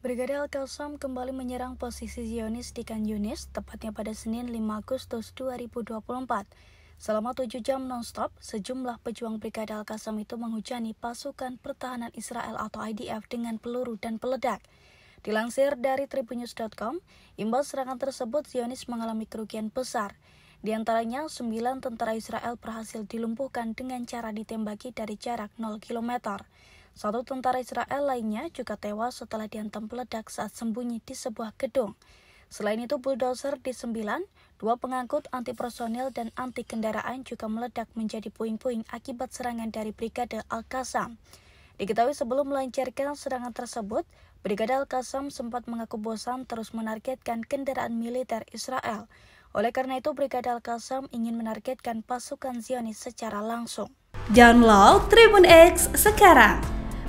Brigade Al-Qassam kembali menyerang posisi Zionis di Kan Yunis, tepatnya pada Senin 5 Agustus 2024. Selama tujuh jam nonstop, sejumlah pejuang Brigade Al-Qassam itu menghujani pasukan pertahanan Israel atau IDF dengan peluru dan peledak. Dilansir dari tribunews.com, imbas serangan tersebut Zionis mengalami kerugian besar. Di antaranya, sembilan tentara Israel berhasil dilumpuhkan dengan cara ditembaki dari jarak 0 km. Satu tentara Israel lainnya juga tewas setelah dihantam peledak saat sembunyi di sebuah gedung. Selain itu, bulldozer di sembilan, dua pengangkut anti personil dan anti kendaraan juga meledak menjadi puing-puing akibat serangan dari Brigade Al-Qassam. Diketahui sebelum melancarkan serangan tersebut, Brigade Al-Qassam sempat mengaku bosan terus menargetkan kendaraan militer Israel. Oleh karena itu, Brigade Al-Qassam ingin menargetkan pasukan Zionis secara langsung. Download Tribun X sekarang